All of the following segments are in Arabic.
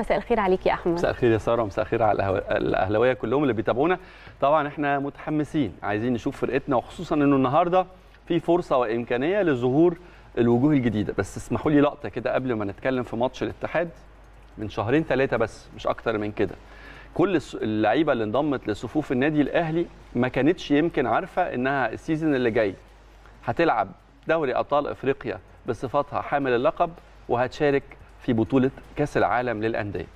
مساء الخير عليك يا احمد مساء الخير يا ساره مساء الخير على الاهلاويه كلهم اللي بيتابعونا طبعا احنا متحمسين عايزين نشوف فرقتنا وخصوصا انه النهارده في فرصه وامكانيه لظهور الوجوه الجديده بس اسمحوا لي لقطه كده قبل ما نتكلم في ماتش الاتحاد من شهرين ثلاثه بس مش اكتر من كده كل اللعيبه اللي انضمت لصفوف النادي الاهلي ما كانتش يمكن عارفه انها السيزون اللي جاي هتلعب دوري ابطال افريقيا بصفتها حامل اللقب وهتشارك في بطوله كاس العالم للانديه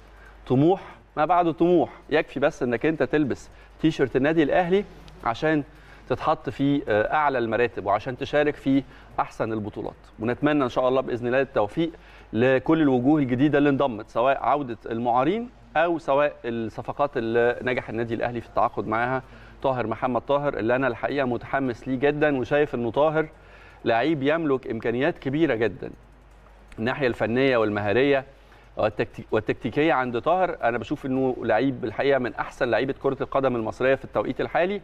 طموح ما بعده طموح يكفي بس انك انت تلبس تيشيرت النادي الاهلي عشان تتحط في آه، اعلى المراتب وعشان تشارك في احسن البطولات ونتمنى ان شاء الله باذن الله التوفيق لكل الوجوه الجديده اللي انضمت سواء عوده المعارين او سواء الصفقات اللي نجح النادي الاهلي في التعاقد معاها طاهر محمد طاهر اللي انا الحقيقه متحمس ليه جدا وشايف انه طاهر لعيب يملك امكانيات كبيره جدا الناحيه الفنيه والمهاريه والتكتيكيه عند طاهر انا بشوف انه لعيب الحقيقه من احسن لعيبه كره القدم المصريه في التوقيت الحالي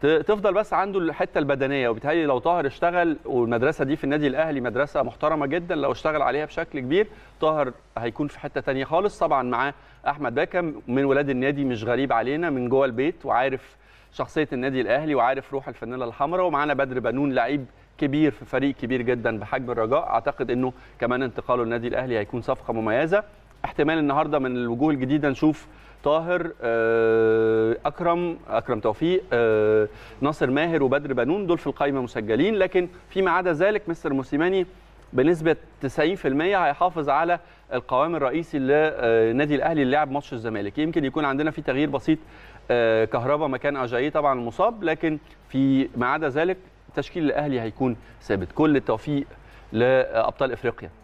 تفضل بس عنده الحته البدنيه وبالتالي لو طاهر اشتغل والمدرسه دي في النادي الاهلي مدرسه محترمه جدا لو اشتغل عليها بشكل كبير طاهر هيكون في حته ثانيه خالص طبعا معاه احمد باكم من ولاد النادي مش غريب علينا من جوه البيت وعارف شخصيه النادي الاهلي وعارف روح الفانيلا الحمراء ومعانا بدر بنون لعيب كبير في فريق كبير جدا بحجم الرجاء اعتقد انه كمان انتقاله للنادي الاهلي هيكون صفقه مميزه احتمال النهارده من الوجوه الجديده نشوف طاهر آه، اكرم اكرم توفيق آه، ناصر ماهر وبدر بنون دول في القائمه مسجلين لكن فيما عدا ذلك مستر موسيماني بنسبه 90% هيحافظ على القوام الرئيسي لنادي الاهلي اللي لعب ماتش الزمالك يمكن يكون عندنا في تغيير بسيط آه، كهربا مكان اجاي طبعا المصاب لكن في ما عدا ذلك التشكيل الاهلي هيكون ثابت كل التوفيق لابطال افريقيا